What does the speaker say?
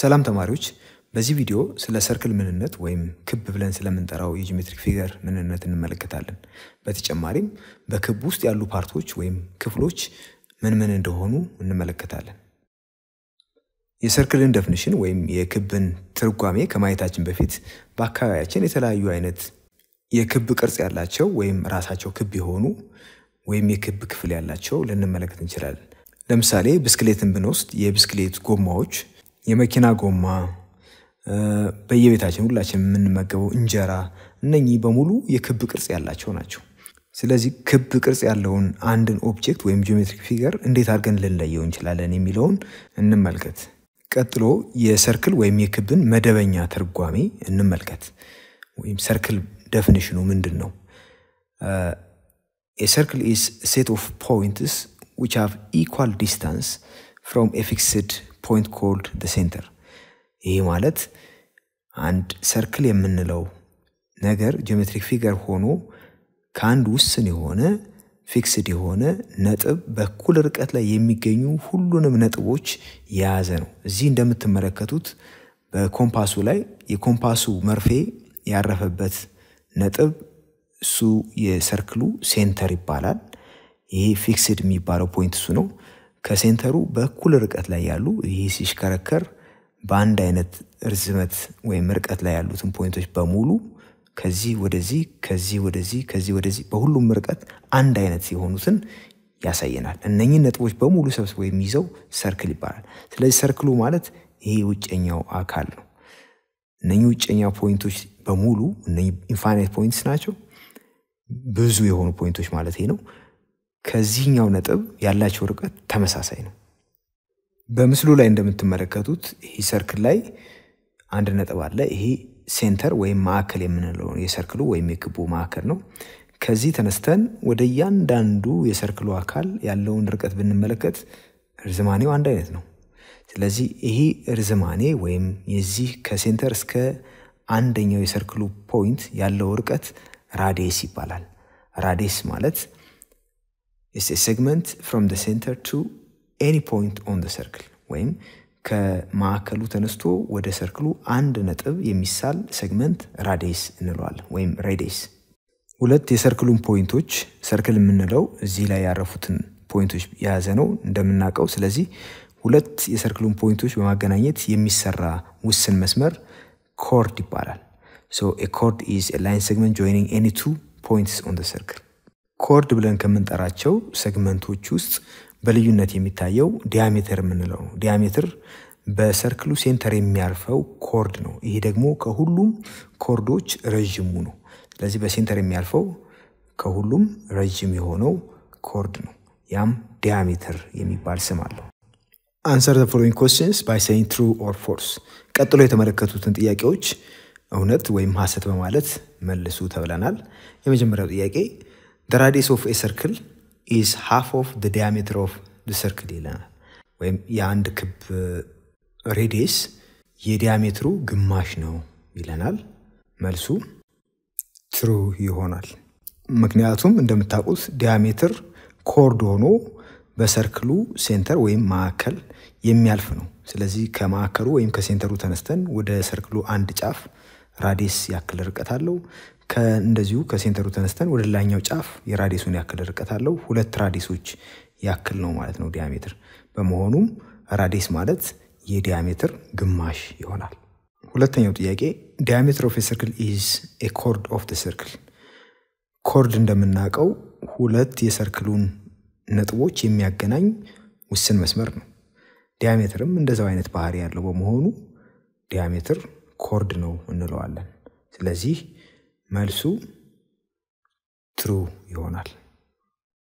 ሰላም ተማሪዎች፣ በዚህ ቪዲዮ ስለ ሰርክል ምንነት ወይም ክብ ብለን ስለምንጠራው የጂኦሜትሪክ ፊገር ምንነት እንመለከታለን። በተጨማሪም በክብ ውስጥ ያሉ ፓርቶች ወይም ክፍሎች ምን ምን እንደሆኑ እንመለከታለን። የሰርክልን ደፍንሽን ወይም የክብን ትርጓሜ ከማየታችን በፊት በአካባቢያችን የተለያዩ አይነት የክብ ቅርጽ ያላቸው ወይም ራሳቸው ክብ የሆኑ ወይም የክብ ክፍል ያላቸው ልንመለከት እንችላለን። ለምሳሌ ብስክሌትን ብንወስድ የብስክሌት ጎማዎች የመኪና ጎማ፣ በየቤታችን ሁላችን የምንመገበው እንጀራ እነኚህ በሙሉ የክብ ቅርጽ ያላቸው ናቸው። ስለዚህ ክብ ቅርጽ ያለውን አንድን ኦብጀክት ወይም ጂኦሜትሪክ ፊገር እንዴት አድርገን ልንለየው እንችላለን የሚለውን እንመልከት። ቀጥሎ የሰርክል ወይም የክብን መደበኛ ትርጓሜ እንመልከት። ወይም ሰርክል ደፍኒሽኑ ምንድን ነው? የሰርክል ኢስ ሴት ኦፍ set ዊች ሃቭ ኢኳል ዲስታንስ ፍሮም ኤፊክስድ ፖይንት ኮልድ ደ ሴንተር። ይህ ማለት አንድ ሰርክል የምንለው ነገር ጂኦሜትሪክ ፊገር ሆኖ ከአንድ ውስን የሆነ ፊክስድ የሆነ ነጥብ በኩል ርቀት ላይ የሚገኙ ሁሉንም ነጥቦች የያዘ ነው። እዚህ እንደምትመለከቱት በኮምፓሱ ላይ የኮምፓሱ መርፌ ያረፈበት ነጥብ እሱ የሰርክሉ ሴንተር ይባላል። ይሄ ፊክስድ የሚባለው ፖይንት እሱ ነው። ከሴንተሩ በእኩል ርቀት ላይ ያሉ ይህ ሲሽከረከር በአንድ አይነት ርዝመት ወይም ርቀት ላይ ያሉትን ፖይንቶች በሙሉ ከዚህ ወደዚህ ከዚህ ወደዚህ ከዚህ ወደዚህ በሁሉም ርቀት አንድ አይነት የሆኑትን ያሳየናል። እነኚህ ነጥቦች በሙሉ ሰብስቦ የሚይዘው ሰርክል ይባላል። ስለዚህ ሰርክሉ ማለት ይሄ ውጨኛው አካል ነው። እነኚህ ውጨኛ ፖይንቶች በሙሉ እነኚህ ኢንፋይናይት ፖይንትስ ናቸው። ብዙ የሆኑ ፖይንቶች ማለት ይሄ ነው። ከዚህኛው ነጥብ ያላቸው ርቀት ተመሳሳይ ነው። በምስሉ ላይ እንደምትመለከቱት ይህ ሰርክል ላይ አንድ ነጥብ አለ። ይሄ ሴንተር ወይም ማዕከል የምንለው የሰርክሉ ወይም የክቡ ማዕከል ነው። ከዚህ ተነስተን ወደ እያንዳንዱ የሰርክሉ አካል ያለውን ርቀት ብንመለከት እርዝማኔው አንድ አይነት ነው። ስለዚህ ይሄ እርዝማኔ ወይም የዚህ ከሴንተር እስከ አንደኛው የሰርክሉ ፖይንት ያለው ርቀት ራዴስ ይባላል። ራዴስ ማለት is a segment from the center to any point on the circle ወይም ከማዕከሉ ተነስቶ ወደ ሰርክሉ አንድ ነጥብ የሚሳል ሴግመንት ራዴስ እንለዋለን ወይም ሬዴስ። ሁለት የሰርክሉን ፖይንቶች ሰርክል የምንለው እዚህ ላይ ያረፉትን ፖይንቶች የያዘ ነው እንደምናውቀው። ስለዚህ ሁለት የሰርክሉን ፖይንቶች በማገናኘት የሚሰራ ውስን መስመር ኮርድ ይባላል። ኮርድ ኢዝ ላይን ሴግመንት ጆይኒንግ ኤኒ ቱ ፖይንትስ ኦን ሰርክል ኮርድ ብለን ከምንጠራቸው ሴግመንቶች ውስጥ በልዩነት የሚታየው ዲያሜትር የምንለው ነው። ዲያሜትር በሰርክሉ ሴንተር የሚያርፈው ኮርድ ነው። ይሄ ደግሞ ከሁሉም ኮርዶች ረዥሙ ነው። ስለዚህ በሴንተር የሚያርፈው ከሁሉም ረዥም የሆነው ኮርድ ነው። ያም ዲያሜትር የሚባል ስም አለው። አንሰር ዘ ፎሎዊንግ ኮስችንስ ባይ ሴይንግ ትሩ ኦር ፎልስ። ቀጥሎ የተመለከቱትን ጥያቄዎች እውነት ወይም ሀሰት በማለት መልሱ ተብለናል። የመጀመሪያው ጥያቄ The radius of a circle is half of the diameter of the circle ይለናል። ወይም የአንድ ክብ ሬዲየስ uh, የዲያሜትሩ ግማሽ ነው ይለናል። መልሱ ትሩ ይሆናል። ምክንያቱም እንደምታውቁት ዲያሜትር ኮርድ ሆኖ በሰርክሉ ሴንተር ወይም ማዕከል የሚያልፍ ነው። ስለዚህ ከማዕከሉ ወይም ከሴንተሩ ተነስተን ወደ ሰርክሉ አንድ ጫፍ ራዲየስ ያክል ርቀት አለው። እንደዚሁ ከሴንተሩ ተነስተን ወደ ላኛው ጫፍ የራዲሱን ያክል ርቀት አለው። ሁለት ራዲሶች ያክል ነው ማለት ነው ዲያሜትር። በመሆኑም ራዲስ ማለት የዲያሜትር ግማሽ ይሆናል። ሁለተኛው ጥያቄ ዲያሜትር ኦፍ ሰርክል ኢዝ ኤ ኮርድ ኦፍ ሰርክል። ኮርድ እንደምናውቀው ሁለት የሰርክሉን ነጥቦች የሚያገናኝ ውስን መስመር ነው። ዲያሜትርም እንደዛው አይነት ባህሪ ያለው በመሆኑ ዲያሜትር ኮርድ ነው እንለዋለን። ስለዚህ መልሱ ትሩ ይሆናል።